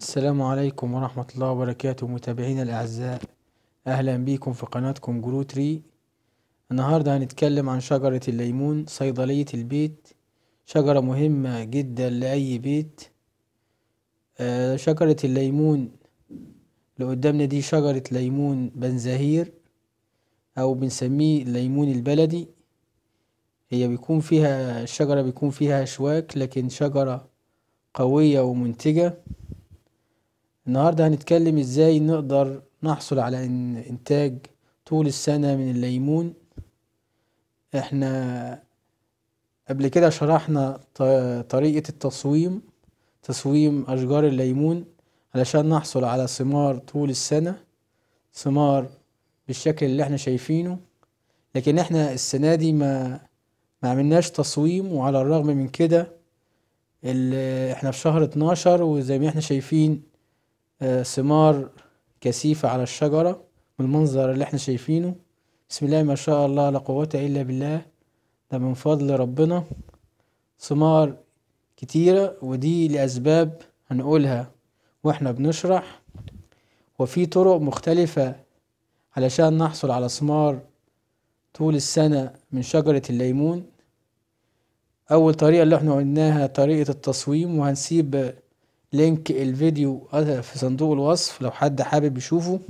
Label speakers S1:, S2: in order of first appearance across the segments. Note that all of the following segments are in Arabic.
S1: السلام عليكم ورحمة الله وبركاته متابعينا الأعزاء أهلا بيكم في قناتكم جرو تري النهاردة هنتكلم عن شجرة الليمون صيدلية البيت شجرة مهمة جدا لأي بيت آه، شجرة الليمون اللي قدامنا دي شجرة ليمون بنزهير أو بنسميه الليمون البلدي هي بيكون فيها الشجرة بيكون فيها أشواك لكن شجرة قوية ومنتجة النهاردة هنتكلم ازاي نقدر نحصل على انتاج طول السنة من الليمون احنا قبل كده شرحنا طريقة التصويم تصويم اشجار الليمون علشان نحصل على ثمار طول السنة ثمار بالشكل اللي احنا شايفينه لكن احنا السنة دي ما ما عملناش تصويم وعلى الرغم من كده احنا في شهر 12 وزي ما احنا شايفين آه، ثمار كثيفة على الشجرة والمنظر اللي احنا شايفينه بسم الله ما شاء الله لا قوة إلا بالله ده من فضل ربنا ثمار كتيرة ودي لأسباب هنقولها واحنا بنشرح وفي طرق مختلفة علشان نحصل على ثمار طول السنة من شجرة الليمون أول طريقة اللي احنا قلناها طريقة التصويم وهنسيب لينك الفيديو في صندوق الوصف لو حد حابب يشوفه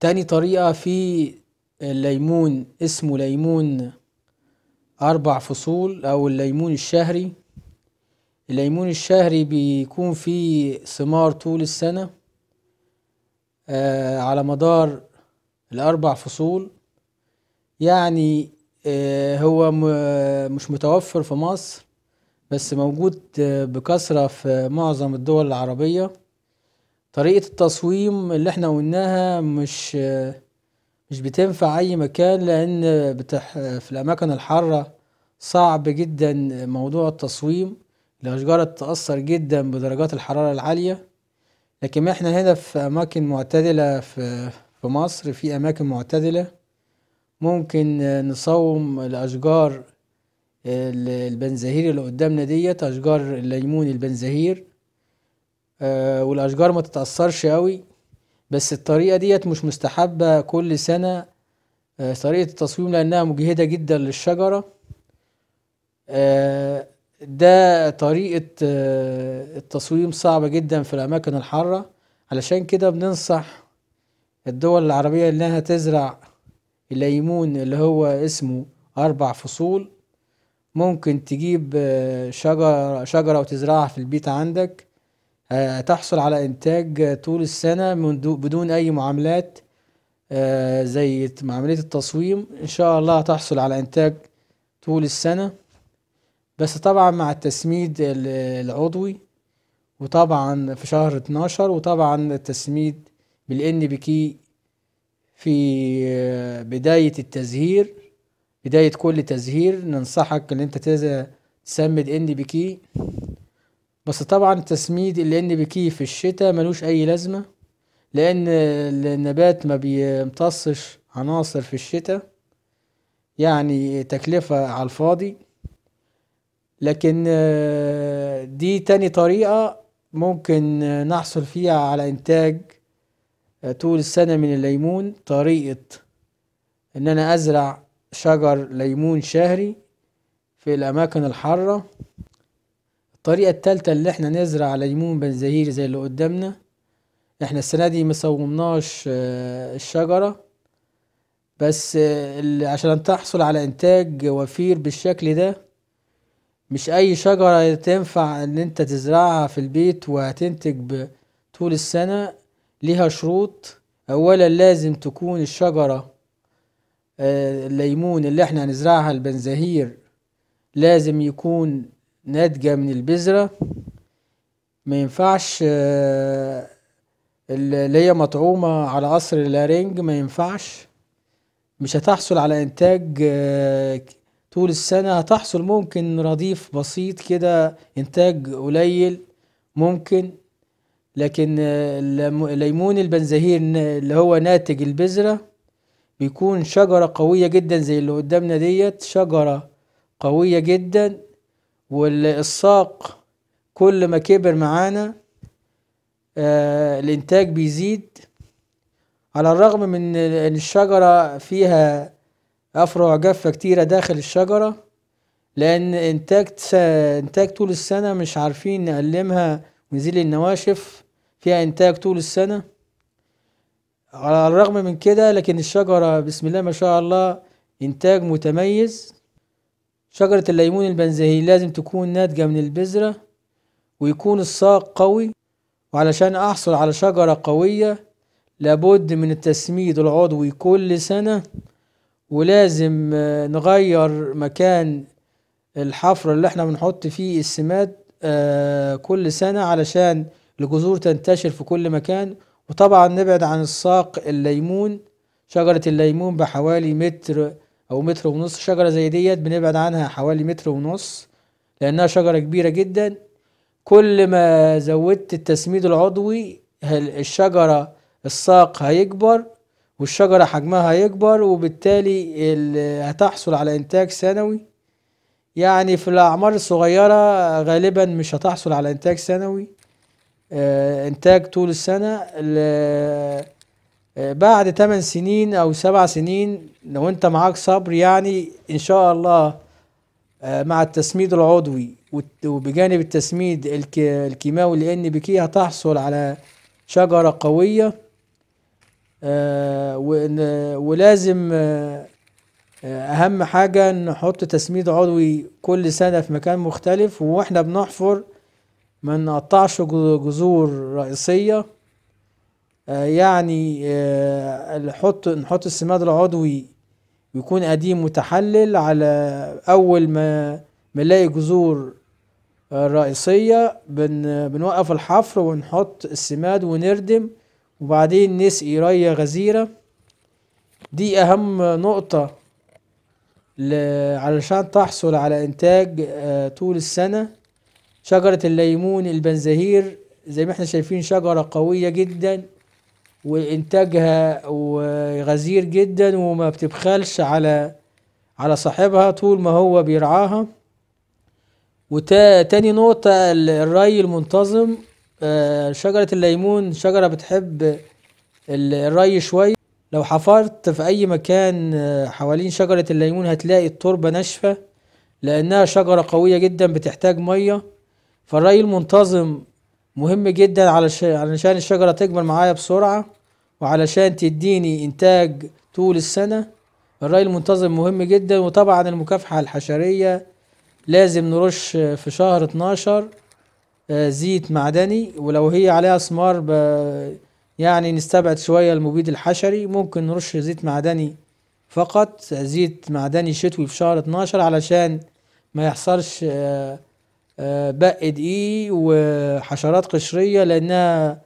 S1: تاني طريقة في الليمون اسمه ليمون أربع فصول أو الليمون الشهري الليمون الشهري بيكون فيه ثمار طول السنة آه على مدار الأربع فصول يعني آه هو مش متوفر في مصر بس موجود بكثرة في معظم الدول العربية طريقة التصويم اللي احنا قلناها مش مش بتنفع أي مكان لأن بتح في الأماكن الحارة صعب جدا موضوع التصويم الأشجار تتأثر جدا بدرجات الحرارة العالية لكن احنا هنا في أماكن معتدلة في في مصر في أماكن معتدلة ممكن نصوم الأشجار البنزهير اللي قدامنا ديت اشجار الليمون البنزهير آه والاشجار ما تتاثرش قوي بس الطريقه ديت مش مستحبه كل سنه آه طريقه التصويم لانها مجهده جدا للشجره آه ده طريقه آه، التصويم صعبه جدا في الاماكن الحاره علشان كده بننصح الدول العربيه انها تزرع الليمون اللي هو اسمه اربع فصول ممكن تجيب آه، شجرة شجرة وتزرعها في البيت عندك هتحصل آه، على إنتاج آه، طول السنة بدون أي معاملات زي معاملية التصويم إن شاء الله هتحصل على إنتاج طول السنة بس طبعا مع التسميد العضوي وطبعا في شهر 12 وطبعا التسميد بالان بي كي في بداية التزهير بداية كل تزهير ننصحك ان انت تسمد ان بي كي بس طبعا تسميد الان بي كي في الشتاء ملوش اي لازمة لان النبات ما بيمتصش عناصر في الشتاء يعني تكلفة على الفاضي لكن آه، دي تاني طريقة ممكن نحصل فيها على إنتاج آه، طول السنة من الليمون طريقة إن أنا أزرع شجر ليمون شهري في الأماكن الحارة الطريقة التالتة اللي احنا نزرع ليمون بنزهير زي اللي قدامنا احنا السنة دي مصومناش آه، الشجرة بس آه، عشان تحصل على انتاج وفير بالشكل ده مش اي شجرة تنفع ان انت تزرعها في البيت وهتنتج طول السنة ليها شروط اولا لازم تكون الشجرة الليمون اللي احنا هنزرعها البنزهير لازم يكون ناتجة من البذرة ما ينفعش آه، اللي هي مطعومة على قصر اللارنج ما ينفعش مش هتحصل على انتاج آه، طول السنة هتحصل ممكن رديف بسيط كده انتاج قليل ممكن لكن آه، الليمون البنزهير اللي هو ناتج البذرة بيكون شجرة قوية جدا زي اللي قدامنا ديت شجرة قوية جدا والساق كل ما كبر معانا آه الانتاج بيزيد على الرغم من ان الشجرة فيها افرع جافة كتيرة داخل الشجرة لان انتاج انتاج طول السنة مش عارفين نقلمها ونزيل النواشف فيها انتاج طول السنة على الرغم من كده لكن الشجرة بسم الله ما شاء الله إنتاج متميز شجرة الليمون البنزهي لازم تكون ناتجة من البذرة ويكون الساق قوي وعلشان أحصل على شجرة قوية لابد من التسميد العضوي كل سنة ولازم آه، نغير مكان الحفر اللي احنا بنحط فيه السماد آه، كل سنة علشان الجذور تنتشر في كل مكان وطبعا نبعد عن الساق الليمون شجرة الليمون بحوالي متر أو متر ونص شجرة زي ديت بنبعد عنها حوالي متر ونص لأنها شجرة كبيرة جدا كل ما زودت التسميد العضوي الشجرة الساق هيكبر والشجرة حجمها هيكبر وبالتالي هتحصل على إنتاج سنوي يعني في الأعمار الصغيرة غالبا مش هتحصل على إنتاج سنوي آه، انتاج طول السنه آه، بعد 8 سنين او 7 سنين لو انت معاك صبر يعني ان شاء الله آه، مع التسميد العضوي وبجانب التسميد الكيماوي لان بكي هتحصل على شجره قويه ولازم اهم حاجه نحط تسميد عضوي كل سنه في مكان مختلف واحنا بنحفر ما نقطعش جذور رئيسية آه، يعني نحط آه، نحط السماد العضوي ويكون قديم متحلل على أول ما نلاقي جذور آه، رئيسية بن بنوقف الحفر ونحط السماد ونردم وبعدين نسقي رية غزيرة دي أهم نقطة علشان تحصل على إنتاج طول السنة شجرة الليمون البنزهير زي ما احنا شايفين شجرة قوية جدا وانتاجها غزير جدا وما بتبخلش على على صاحبها طول ما هو بيرعاها وتاني نقطة الري المنتظم آه، شجرة الليمون شجرة بتحب الري شوية لو حفرت في أي مكان آه، حوالين شجرة الليمون هتلاقي التربة ناشفة لأنها شجرة قوية جدا بتحتاج مية فالري المنتظم مهم جدا علشان الشجرة تكبر معايا بسرعة وعلشان تديني إنتاج طول السنة الري المنتظم مهم جدا وطبعا المكافحة الحشرية لازم نرش في شهر 12 آه، زيت معدني ولو هي عليها ثمار يعني نستبعد شوية المبيد الحشري ممكن نرش زيت معدني فقط زيت معدني شتوي في شهر 12 علشان ما يحصلش آه، آه، بق دقيق وحشرات قشرية لأنها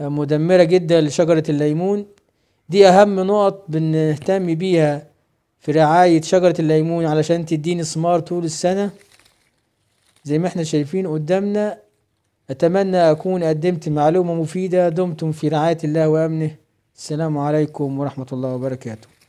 S1: آه، مدمرة جدا لشجرة الليمون دي أهم نقط بنهتم بيها في رعاية شجرة الليمون علشان تديني ثمار طول السنة زي ما احنا شايفين قدامنا أتمنى أكون قدمت معلومة مفيدة دمتم في رعاية الله وأمنه السلام عليكم ورحمة الله وبركاته